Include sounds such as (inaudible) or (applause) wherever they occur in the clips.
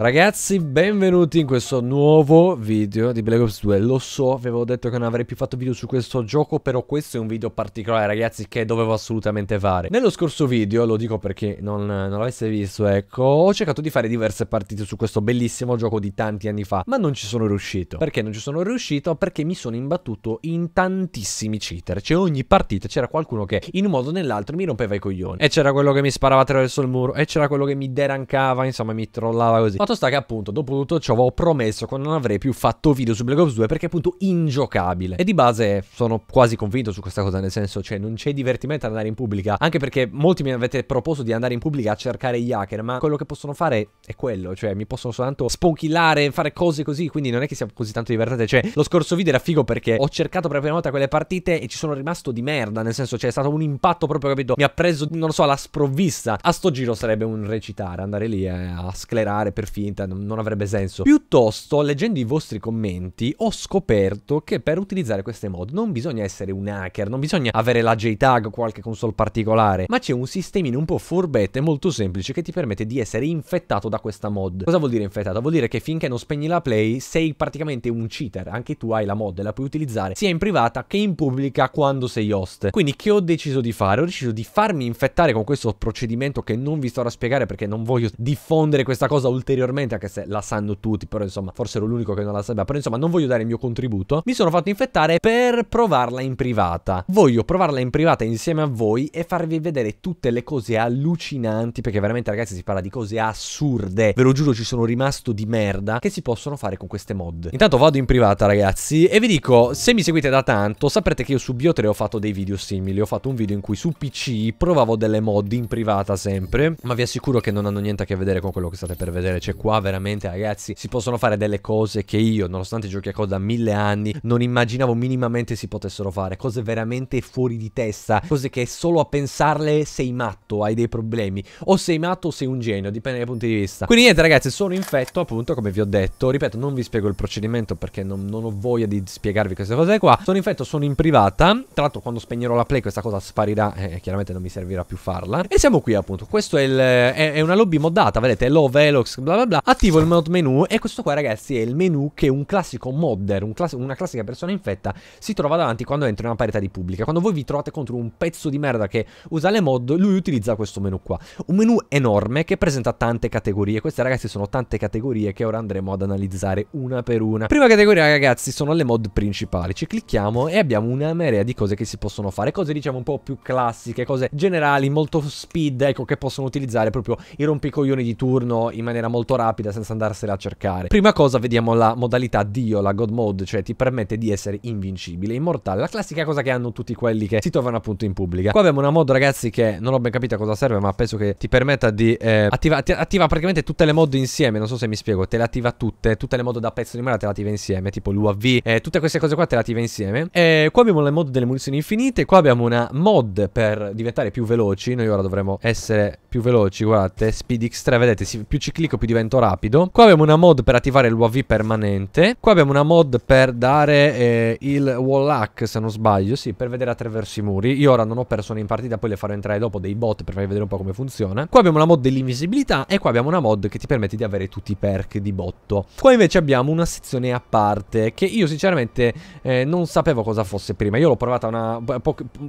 Ragazzi, benvenuti in questo nuovo video di Black Ops 2. Lo so, avevo detto che non avrei più fatto video su questo gioco, però questo è un video particolare, ragazzi, che dovevo assolutamente fare. Nello scorso video, lo dico perché non, non l'aveste visto, ecco, ho cercato di fare diverse partite su questo bellissimo gioco di tanti anni fa, ma non ci sono riuscito. Perché non ci sono riuscito? Perché mi sono imbattuto in tantissimi cheater. Cioè, ogni partita c'era qualcuno che, in un modo o nell'altro, mi rompeva i coglioni. E c'era quello che mi sparava attraverso il muro, e c'era quello che mi derancava, insomma, mi trollava così fatto sta che appunto dopo tutto ciò avevo promesso che non avrei più fatto video su Black Ops 2 perché è appunto ingiocabile. E di base sono quasi convinto su questa cosa, nel senso cioè non c'è divertimento ad andare in pubblica, anche perché molti mi avete proposto di andare in pubblica a cercare gli hacker, ma quello che possono fare è quello, cioè mi possono soltanto sponchilare, fare cose così, quindi non è che sia così tanto divertente. Cioè lo scorso video era figo perché ho cercato per la prima volta quelle partite e ci sono rimasto di merda, nel senso c'è cioè, stato un impatto proprio, capito? Mi ha preso, non lo so, alla sprovvista. A sto giro sarebbe un recitare, andare lì eh, a sclerare per finta, non avrebbe senso. Piuttosto, leggendo i vostri commenti, ho scoperto che per utilizzare queste mod non bisogna essere un hacker, non bisogna avere la JTAG o qualche console particolare, ma c'è un sistemino un po' furbetto e molto semplice che ti permette di essere infettato da questa mod. Cosa vuol dire infettato? Vuol dire che finché non spegni la play sei praticamente un cheater, anche tu hai la mod e la puoi utilizzare sia in privata che in pubblica quando sei host. Quindi che ho deciso di fare? Ho deciso di farmi infettare con questo procedimento che non vi sto a spiegare perché non voglio diffondere questa cosa ulteriormente ulteriormente, anche se la sanno tutti, però insomma, forse ero l'unico che non la sapeva, però insomma, non voglio dare il mio contributo. Mi sono fatto infettare per provarla in privata. Voglio provarla in privata insieme a voi e farvi vedere tutte le cose allucinanti, perché veramente ragazzi si parla di cose assurde, ve lo giuro ci sono rimasto di merda, che si possono fare con queste mod. Intanto vado in privata ragazzi e vi dico, se mi seguite da tanto, saprete che io su Bio3 ho fatto dei video simili, ho fatto un video in cui su PC provavo delle mod in privata sempre, ma vi assicuro che non hanno niente a che vedere con quello che state per vedere, cioè qua veramente ragazzi si possono fare delle cose che io, nonostante giochi a COD da mille anni, non immaginavo minimamente si potessero fare. Cose veramente fuori di testa, cose che solo a pensarle sei matto, hai dei problemi. O sei matto o sei un genio, dipende dai punti di vista. Quindi niente ragazzi, sono infetto appunto come vi ho detto. Ripeto, non vi spiego il procedimento perché non, non ho voglia di spiegarvi queste cose qua. Sono infetto, sono in privata. Tra l'altro quando spegnerò la play questa cosa sparirà eh, e eh, chiaramente non mi servirà più farla. E siamo qui appunto. Questo è, il, è, è una lobby moddata, vedete, è low velox, bla bla bla, attivo il mod menu e questo qua ragazzi è il menu che un classico modder, un class una classica persona infetta si trova davanti quando entra in una parità di pubblica. Quando voi vi trovate contro un pezzo di merda che usa le mod, lui utilizza questo menu qua. Un menu enorme che presenta tante categorie. Queste ragazzi sono tante categorie che ora andremo ad analizzare una per una. Prima categoria ragazzi sono le mod principali. Ci clicchiamo e abbiamo una marea di cose che si possono fare. Cose diciamo un po' più classiche, cose generali, molto speed, ecco che possono utilizzare proprio i rompicoglioni di turno in maniera molto molto rapida senza andarsela a cercare. Prima cosa vediamo la modalità Dio, la God Mode, cioè ti permette di essere invincibile, immortale, la classica cosa che hanno tutti quelli che si trovano appunto in pubblica. Qua abbiamo una mod ragazzi che non ho ben capito a cosa serve ma penso che ti permetta di eh, attivare, attiva praticamente tutte le mod insieme, non so se mi spiego, te le attiva tutte, tutte le mod da pezzo di mano te le attiva insieme, tipo l'UAV, eh, tutte queste cose qua te le attiva insieme. E qua abbiamo le mod delle munizioni infinite, qua abbiamo una mod per diventare più veloci, noi ora dovremmo essere più veloci, guardate, Speed x 3 vedete, più ci clicco più diventa divento rapido. Qua abbiamo una mod per attivare l'UAV permanente. Qua abbiamo una mod per dare eh, il wall hack, se non sbaglio, sì, per vedere attraverso i muri. Io ora non ho persone in partita, poi le farò entrare dopo dei bot per farvi vedere un po' come funziona. Qua abbiamo la mod dell'invisibilità e qua abbiamo una mod che ti permette di avere tutti i perk di botto. Qua invece abbiamo una sezione a parte che io sinceramente eh, non sapevo cosa fosse prima. Io l'ho provata una,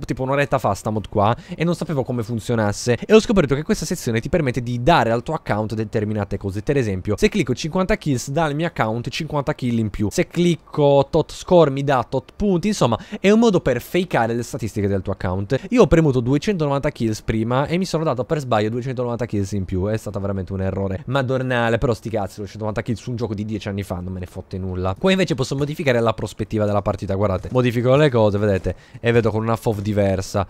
tipo un'oretta fa sta mod qua e non sapevo come funzionasse e ho scoperto che questa sezione ti permette di dare al tuo account determinate cose gadget. Ad esempio, se clicco 50 kills dal mio account 50 kill in più. Se clicco tot score mi dà tot punti. Insomma, è un modo per fakeare le statistiche del tuo account. Io ho premuto 290 kills prima e mi sono dato per sbaglio 290 kills in più. È stato veramente un errore madornale. Però sti cazzi, 290 kills su un gioco di 10 anni fa non me ne fotte nulla. Qua invece posso modificare la prospettiva della partita. Guardate, modifico le cose, vedete, e vedo con una FOV diversa.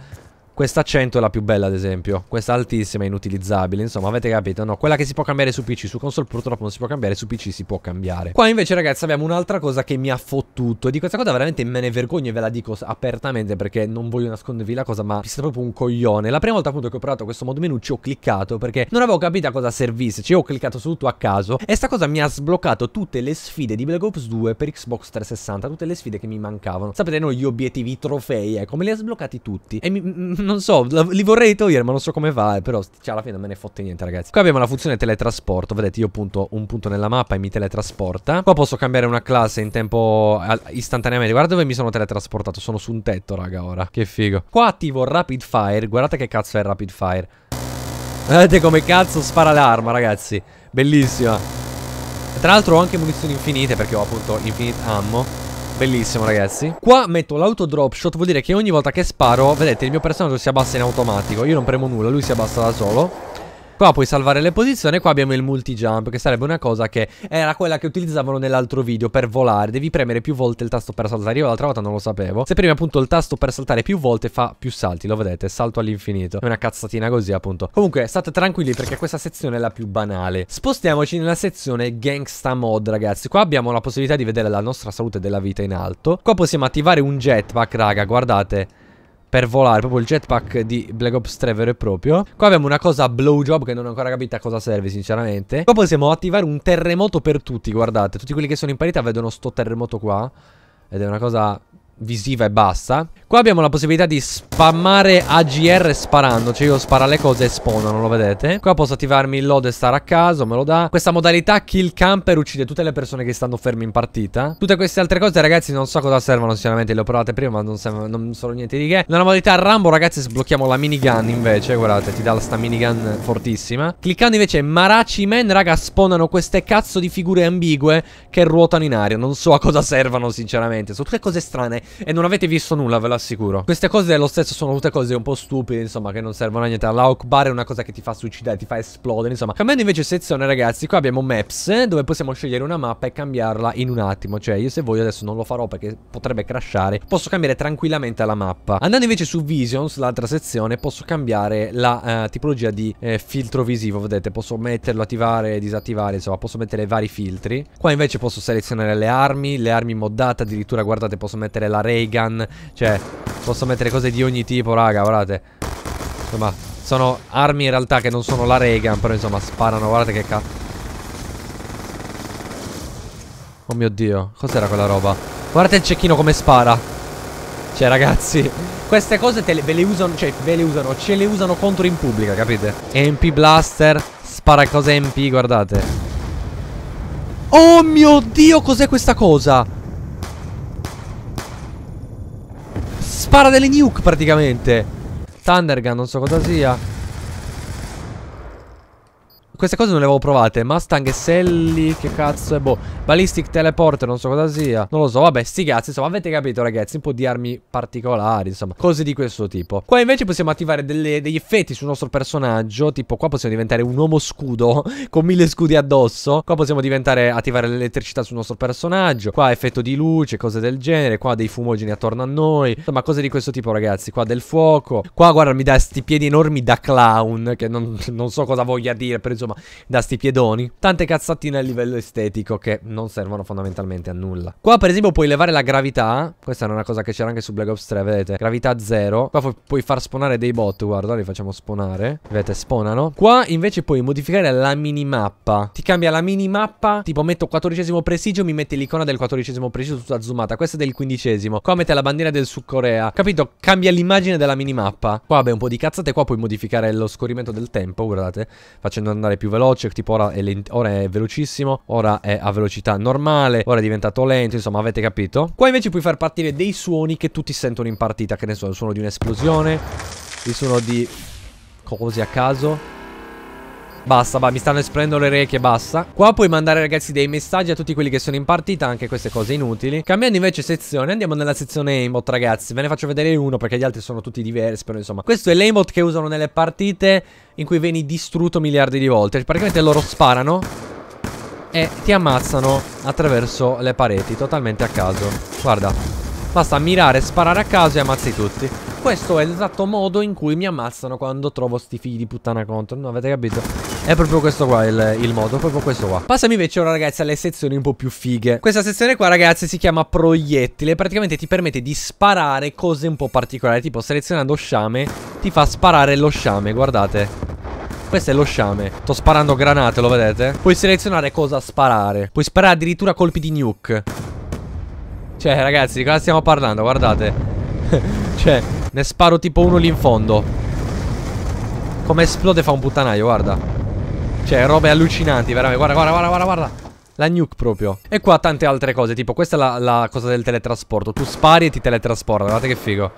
Questa 100 è la più bella ad esempio Questa altissima è inutilizzabile Insomma avete capito no? Quella che si può cambiare su PC Su console purtroppo non si può cambiare Su PC si può cambiare Qua invece ragazzi abbiamo un'altra cosa che mi ha fottuto E di questa cosa veramente me ne vergogno e ve la dico apertamente Perché non voglio nascondervi la cosa Ma mi siete proprio un coglione La prima volta appunto che ho provato questo modo menu ci ho cliccato Perché non avevo capito a cosa servisse Ci ho cliccato su tutto a caso E sta cosa mi ha sbloccato tutte le sfide di Black Ops 2 per Xbox 360 Tutte le sfide che mi mancavano Sapete noi gli obiettivi, i trofei ecco me li ha sbloccati tutti E mi non so, li vorrei togliere, ma non so come va. Eh, però cioè, alla fine non me ne fotte niente, ragazzi. Qua abbiamo la funzione teletrasporto. Vedete, io punto un punto nella mappa e mi teletrasporta. Qua posso cambiare una classe in tempo istantaneamente. Guarda dove mi sono teletrasportato. Sono su un tetto, raga, ora. Che figo. Qua attivo rapid fire. Guardate che cazzo è rapid fire. Guardate come cazzo spara l'arma, ragazzi. Bellissima. Tra l'altro ho anche munizioni infinite perché ho appunto infinite ammo. Bellissimo ragazzi Qua metto l'auto drop shot Vuol dire che ogni volta che sparo Vedete il mio personaggio si abbassa in automatico Io non premo nulla Lui si abbassa da solo Qua puoi salvare le posizioni Qua abbiamo il multi jump Che sarebbe una cosa che era quella che utilizzavano nell'altro video per volare Devi premere più volte il tasto per saltare Io l'altra volta non lo sapevo Se premi appunto il tasto per saltare più volte fa più salti Lo vedete? Salto all'infinito È una cazzatina così appunto Comunque state tranquilli perché questa sezione è la più banale Spostiamoci nella sezione Gangsta Mod ragazzi Qua abbiamo la possibilità di vedere la nostra salute della vita in alto Qua possiamo attivare un jetpack raga guardate per volare, proprio il jetpack di Black Ops 3 vero e proprio. Qua abbiamo una cosa blowjob che non ho ancora capito a cosa serve sinceramente. Qua possiamo attivare un terremoto per tutti, guardate, tutti quelli che sono in parità vedono sto terremoto qua. Ed è una cosa visiva e basta Qua abbiamo la possibilità di spammare AGR sparando Cioè io sparo le cose e spawnano, lo vedete? Qua posso attivarmi il load e stare a caso, me lo dà Questa modalità kill camper uccide tutte le persone che stanno fermi in partita Tutte queste altre cose ragazzi non so cosa servono sinceramente Le ho provate prima ma non, servono, non sono niente di che Nella modalità Rambo ragazzi sblocchiamo la minigun invece Guardate ti dà sta minigun fortissima Cliccando invece Marachi Man raga spawnano queste cazzo di figure ambigue Che ruotano in aria Non so a cosa servano sinceramente Sono tutte cose strane e non avete visto nulla, ve lo assicuro. Queste cose lo stesso sono tutte cose un po' stupide, insomma, che non servono a niente. La Hawk Bar è una cosa che ti fa suicidare, ti fa esplodere, insomma. Cambiando invece sezione, ragazzi, qua abbiamo Maps, dove possiamo scegliere una mappa e cambiarla in un attimo. Cioè, io se voglio adesso non lo farò perché potrebbe crashare. Posso cambiare tranquillamente la mappa. Andando invece su Visions, l'altra sezione, posso cambiare la uh, tipologia di eh, filtro visivo, vedete. Posso metterlo, attivare, e disattivare, insomma, posso mettere vari filtri. Qua invece posso selezionare le armi, le armi moddate, addirittura, guardate, posso mettere la la Reagan, cioè posso mettere cose di ogni tipo, raga, guardate. Insomma, sono armi in realtà che non sono la Reagan, però insomma sparano, guardate che cazzo. Oh mio Dio, cos'era quella roba? Guardate il cecchino come spara. Cioè ragazzi Queste cose le, ve le usano Cioè ve le usano Ce le usano contro in pubblica capite MP blaster Spara cose MP guardate Oh mio dio cos'è questa cosa spara delle nuke praticamente. Thundergun, non so cosa sia. Queste cose non le avevo provate. Mustang e Sally, che cazzo è, boh. Ballistic teleporter non so cosa sia. Non lo so, vabbè, sti cazzi. Insomma, avete capito, ragazzi, un po' di armi particolari, insomma, cose di questo tipo. Qua invece possiamo attivare delle, degli effetti sul nostro personaggio, tipo qua possiamo diventare un uomo scudo (laughs) con mille scudi addosso. Qua possiamo diventare, attivare l'elettricità sul nostro personaggio. Qua effetto di luce, cose del genere. Qua dei fumogeni attorno a noi. Insomma, cose di questo tipo, ragazzi. Qua del fuoco. Qua, guarda, mi dà sti piedi enormi da clown, che non, non so cosa voglia dire, per insomma insomma, da sti piedoni. Tante cazzatine a livello estetico che non servono fondamentalmente a nulla. Qua, per esempio, puoi levare la gravità. Questa era una cosa che c'era anche su Black Ops 3, vedete? Gravità 0. Qua pu puoi far spawnare dei bot, guarda, li facciamo spawnare. Vedete, spawnano. Qua, invece, puoi modificare la minimappa. Ti cambia la minimappa, tipo metto 14 presidio, mi mette l'icona del 14 presidio tutta zoomata. Questa è del 15 Qua mette la bandiera del Sud Corea. Capito? Cambia l'immagine della minimappa. Qua, beh, un po' di cazzate. Qua puoi modificare lo scorrimento del tempo, guardate. Facendo andare più veloce, tipo ora è, lent- ora è velocissimo, ora è a velocità normale, ora è diventato lento, insomma avete capito? Qua invece puoi far partire dei suoni che tutti sentono in partita, che ne so, il suono di un'esplosione, il suono di... cose a caso... Basta, va, mi stanno esplodendo le orecchie, basta. Qua puoi mandare, ragazzi, dei messaggi a tutti quelli che sono in partita, anche queste cose inutili. Cambiando invece sezione, andiamo nella sezione aimbot, ragazzi. Ve ne faccio vedere uno perché gli altri sono tutti diversi, però insomma. Questo è l'aimbot che usano nelle partite in cui vieni distrutto miliardi di volte. Praticamente loro sparano e ti ammazzano attraverso le pareti, totalmente a caso. Guarda, basta mirare, sparare a caso e ammazzi tutti. Questo è l'esatto modo in cui mi ammazzano quando trovo sti figli di puttana contro Non avete capito? È proprio questo qua il, il modo, proprio questo qua Passiamo invece ora ragazzi alle sezioni un po' più fighe Questa sezione qua ragazzi si chiama proiettile Praticamente ti permette di sparare cose un po' particolari Tipo selezionando sciame ti fa sparare lo sciame, guardate questo è lo sciame Sto sparando granate, lo vedete? Puoi selezionare cosa sparare Puoi sparare addirittura colpi di nuke Cioè ragazzi, di cosa stiamo parlando? Guardate (laughs) cioè, ne sparo tipo uno lì in fondo. Come esplode fa un puttanaio, guarda. Cioè, robe allucinanti, veramente. Guarda, guarda, guarda, guarda, guarda. La nuke proprio. E qua tante altre cose, tipo questa è la, la cosa del teletrasporto. Tu spari e ti teletrasporta, guardate che figo.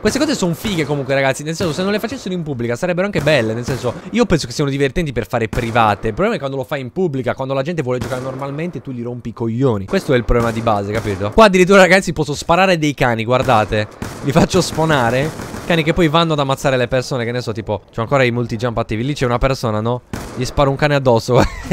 Queste cose sono fighe comunque ragazzi Nel senso se non le facessero in pubblica sarebbero anche belle Nel senso io penso che siano divertenti per fare private Il problema è quando lo fai in pubblica Quando la gente vuole giocare normalmente tu gli rompi i coglioni Questo è il problema di base capito Qua addirittura ragazzi posso sparare dei cani guardate Li faccio sponare Cani che poi vanno ad ammazzare le persone Che ne so tipo C'ho ancora i multi jump attivi Lì c'è una persona no? Gli sparo un cane addosso (laughs)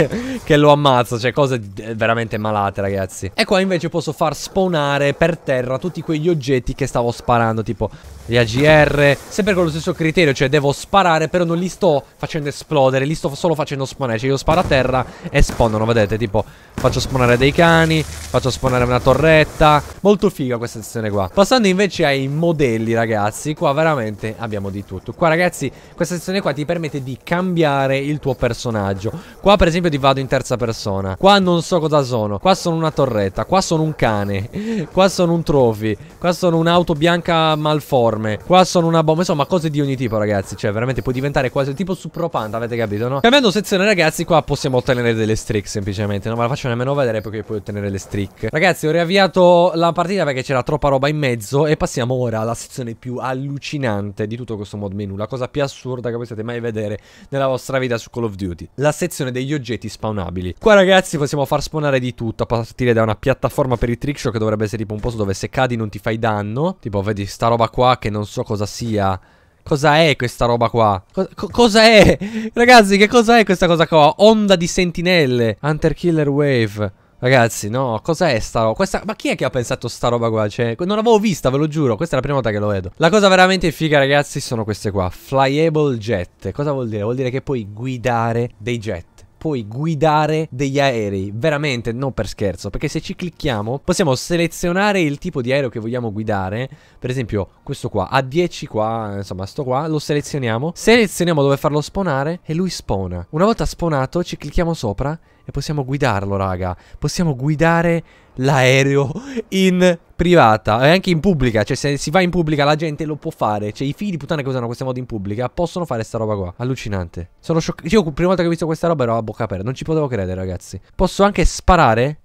Che lo ammazza Cioè cose eh, veramente malate ragazzi E qua invece posso far spawnare per terra Tutti quegli oggetti che stavo sparando Tipo gli AGR, sempre con lo stesso criterio, cioè devo sparare, però non li sto facendo esplodere, li sto solo facendo spawnare. Cioè io sparo a terra e spawnano, vedete, tipo faccio spawnare dei cani, faccio spawnare una torretta. Molto figa questa sezione qua. Passando invece ai modelli, ragazzi, qua veramente abbiamo di tutto. Qua, ragazzi, questa sezione qua ti permette di cambiare il tuo personaggio. Qua, per esempio, ti vado in terza persona. Qua non so cosa sono. Qua sono una torretta, qua sono un cane, (laughs) qua sono un trophy, qua sono un'auto bianca malforma enorme. Qua sono una bomba. Insomma, cose di ogni tipo, ragazzi. Cioè, veramente può diventare quasi tipo su Propanda, avete capito, no? Cambiando sezione, ragazzi, qua possiamo ottenere delle streak semplicemente. Non ve la faccio nemmeno vedere perché puoi ottenere le streak. Ragazzi, ho riavviato la partita perché c'era troppa roba in mezzo. E passiamo ora alla sezione più allucinante di tutto questo mod menu. La cosa più assurda che possiate mai vedere nella vostra vita su Call of Duty. La sezione degli oggetti spawnabili. Qua, ragazzi, possiamo far spawnare di tutto. A partire da una piattaforma per il trickshow che dovrebbe essere tipo un posto dove se cadi non ti fai danno. Tipo, vedi, sta roba qua che non so cosa sia. Cosa è questa roba qua? Co cosa è? (laughs) Ragazzi, che cosa è questa cosa qua? Onda di sentinelle. Hunter Killer Wave. Ragazzi, no, cos'è sta roba? Questa... Ma chi è che ha pensato sta roba qua? Cioè, non l'avevo vista, ve lo giuro, questa è la prima volta che lo vedo. La cosa veramente figa, ragazzi, sono queste qua. Flyable jet. Cosa vuol dire? Vuol dire che puoi guidare dei jet puoi guidare degli aerei. Veramente, non per scherzo. Perché se ci clicchiamo possiamo selezionare il tipo di aereo che vogliamo guidare. Per esempio questo qua, A10 qua, insomma sto qua, lo selezioniamo. Selezioniamo dove farlo spawnare e lui spawna. Una volta spawnato ci clicchiamo sopra e possiamo guidarlo, raga. Possiamo guidare l'aereo in privata e eh, anche in pubblica. Cioè, se si va in pubblica, la gente lo può fare. Cioè, i figli di puttana che usano queste mod in pubblica possono fare sta roba qua. Allucinante. Sono scioccato. Io, prima volta che ho visto questa roba, ero a bocca aperta. Non ci potevo credere, ragazzi. Posso anche sparare?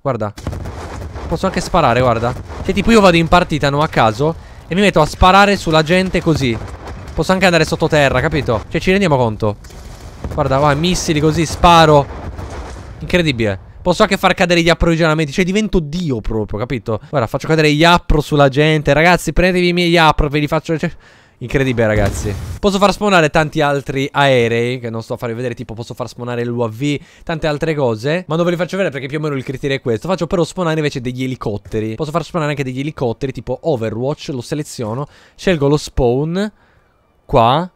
Guarda. Posso anche sparare, guarda. Cioè, tipo, io vado in partita, non a caso. E mi metto a sparare sulla gente così. Posso anche andare sottoterra, capito? Cioè, ci rendiamo conto. Guarda, vai, missili così, sparo. Incredibile. Posso anche far cadere gli approvvigionamenti. Cioè, divento Dio proprio, capito? Guarda, faccio cadere gli appro sulla gente. Ragazzi, prendetevi i miei appro, ve li faccio... Cioè, incredibile ragazzi Posso far spawnare tanti altri aerei Che non sto a farvi vedere Tipo posso far spawnare l'UAV Tante altre cose Ma non ve li faccio vedere Perché più o meno il criterio è questo Faccio però spawnare invece degli elicotteri Posso far spawnare anche degli elicotteri Tipo Overwatch Lo seleziono Scelgo lo spawn Qua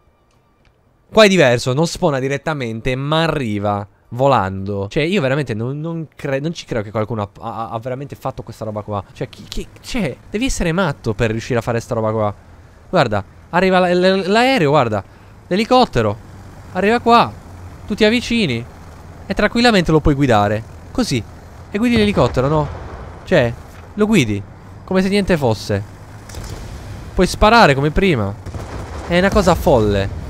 Qua è diverso, non spona direttamente, ma arriva volando. Cioè, io veramente non, non, cre non ci credo che qualcuno ha, ha, veramente fatto questa roba qua. Cioè, chi, chi, cioè, devi essere matto per riuscire a fare questa roba qua. Guarda, arriva l'aereo, guarda. L'elicottero. Arriva qua. Tu ti avvicini. E tranquillamente lo puoi guidare. Così. E guidi l'elicottero, no? Cioè, lo guidi. Come se niente fosse. Puoi sparare come prima. È una cosa folle.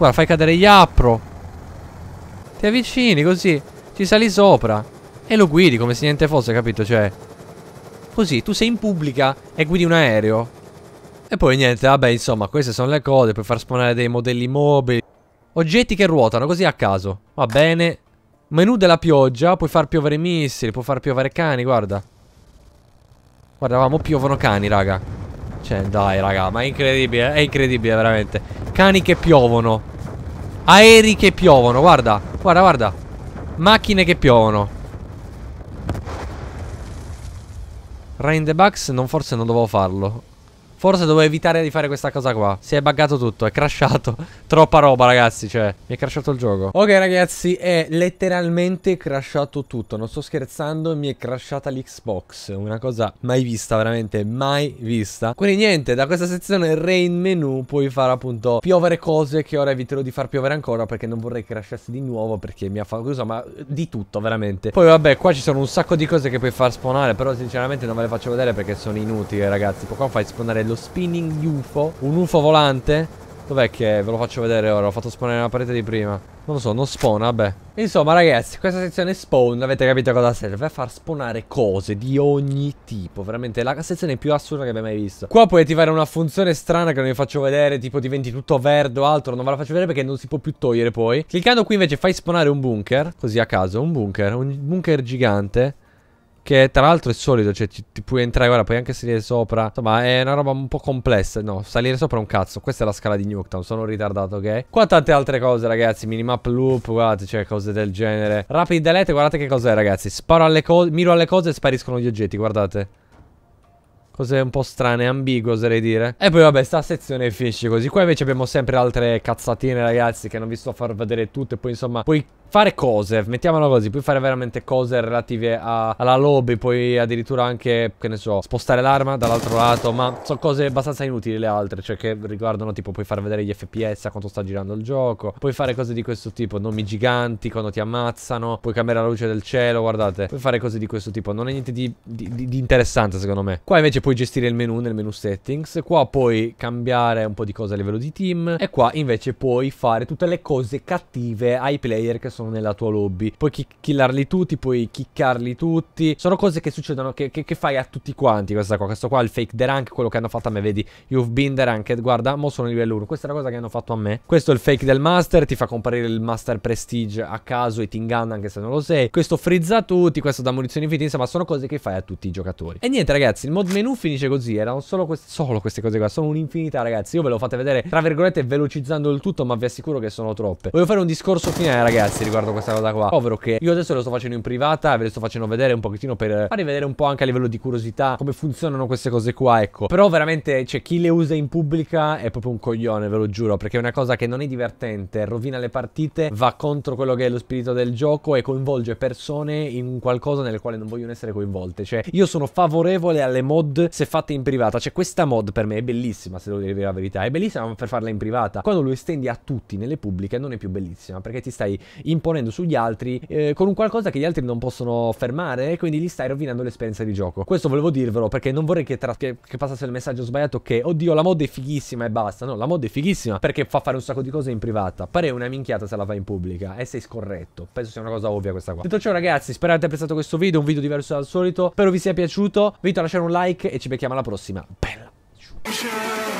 Guarda, fai cadere gli Iapro. Ti avvicini così. Ci sali sopra. E lo guidi come se niente fosse, capito? Cioè... Così, tu sei in pubblica e guidi un aereo. E poi niente, vabbè, insomma, queste sono le cose per far spawnare dei modelli mobili. Oggetti che ruotano, così a caso. Va bene. Menù della pioggia, puoi far piovere missili, puoi far piovere cani, guarda. Guarda, piovono cani, raga. Cioè, dai, raga, ma è incredibile, è incredibile, veramente. Cani che piovono. Aerei che piovono, guarda. Guarda, guarda. Macchine che piovono. Rain the Bugs non, forse non dovevo farlo. Forse dovevo evitare di fare questa cosa qua. Si è buggato tutto, è crashato. (laughs) Troppa roba, ragazzi, cioè, mi è crashato il gioco. Ok, ragazzi, è letteralmente crashato tutto. Non sto scherzando, mi è crashata l'Xbox. Una cosa mai vista, veramente mai vista. Quindi niente, da questa sezione Rain Menu puoi fare appunto piovere cose che ora eviterò di far piovere ancora perché non vorrei crashasse di nuovo perché mi ha fatto cosa, ma di tutto, veramente. Poi vabbè, qua ci sono un sacco di cose che puoi far spawnare, però sinceramente non ve le faccio vedere perché sono inutili, ragazzi. Poi Qua fai spawnare lo spinning UFO. Un UFO volante. Dov'è che è? ve lo faccio vedere ora? ho fatto spawnare la parete di prima. Non lo so, non spawn, vabbè. Insomma, ragazzi, questa sezione spawn, avete capito cosa serve? A far spawnare cose di ogni tipo. Veramente la sezione più assurda che abbia mai visto. Qua puoi attivare una funzione strana che non vi faccio vedere, tipo diventi tutto verde o altro. Non ve la faccio vedere perché non si può più togliere poi. Cliccando qui invece fai spawnare un bunker, così a caso, un bunker, un bunker gigante. Che tra l'altro è solido, cioè ti, ti puoi entrare, guarda, puoi anche salire sopra. Insomma, è una roba un po' complessa. No, salire sopra è un cazzo. Questa è la scala di Nuketown, sono ritardato, ok? Qua tante altre cose, ragazzi. Minimap loop, guardate, cioè cose del genere. Rapid delete, guardate che cos'è, ragazzi. Sparo alle cose, miro alle cose e spariscono gli oggetti, guardate. Cose un po' strane, ambigue oserei dire. E poi vabbè, sta sezione finisce così. Qua invece abbiamo sempre altre cazzatine, ragazzi, che non vi sto a far vedere tutte. Poi insomma, puoi fare cose, mettiamolo così, puoi fare veramente cose relative a, alla lobby, puoi addirittura anche, che ne so, spostare l'arma dall'altro lato, ma sono cose abbastanza inutili le altre, cioè che riguardano tipo puoi far vedere gli FPS, a quanto sta girando il gioco, puoi fare cose di questo tipo, nomi giganti quando ti ammazzano, puoi cambiare la luce del cielo, guardate, puoi fare cose di questo tipo, non è niente di, di, di interessante secondo me. Qua invece puoi puoi gestire il menu nel menu settings, qua puoi cambiare un po' di cose a livello di team e qua invece puoi fare tutte le cose cattive ai player che sono nella tua lobby. Puoi killarli tutti, puoi kickarli tutti. Sono cose che succedono, che, che, che, fai a tutti quanti. Questa qua, questo qua, il fake the rank, quello che hanno fatto a me, vedi, you've been the rank. guarda, mo sono livello 1. Questa è la cosa che hanno fatto a me. Questo è il fake del master, ti fa comparire il master prestige a caso e ti inganna anche se non lo sei. Questo frizza tutti, questo da munizioni finite, insomma sono cose che fai a tutti i giocatori. E niente ragazzi, il mod menu finisce così, erano solo, quest solo queste cose qua, sono un'infinità ragazzi, io ve lo fate vedere tra virgolette velocizzando il tutto ma vi assicuro che sono troppe. Voglio fare un discorso finale ragazzi riguardo questa cosa qua, ovvero che io adesso lo sto facendo in privata, ve lo sto facendo vedere un pochettino per farvi vedere un po' anche a livello di curiosità come funzionano queste cose qua, ecco. Però veramente, cioè chi le usa in pubblica è proprio un coglione, ve lo giuro, perché è una cosa che non è divertente, rovina le partite, va contro quello che è lo spirito del gioco e coinvolge persone in qualcosa nel quale non vogliono essere coinvolte. Cioè, io sono favorevole alle mod se fatte in privata. Cioè questa mod per me è bellissima, se devo dire la verità. È bellissima per farla in privata. Quando lo estendi a tutti nelle pubbliche non è più bellissima perché ti stai imponendo sugli altri eh, con un qualcosa che gli altri non possono fermare e quindi gli stai rovinando l'esperienza di gioco. Questo volevo dirvelo perché non vorrei che, che, che passasse il messaggio sbagliato che oddio la mod è fighissima e basta. No, la mod è fighissima perché fa fare un sacco di cose in privata. Pare una minchiata se la fai in pubblica e sei scorretto. Penso sia una cosa ovvia questa qua. Detto ciò ragazzi, spero abbiate apprezzato questo video, un video diverso dal solito. Spero vi sia piaciuto. Vi invito a lasciare un like e ci becchiamo alla prossima. Bella.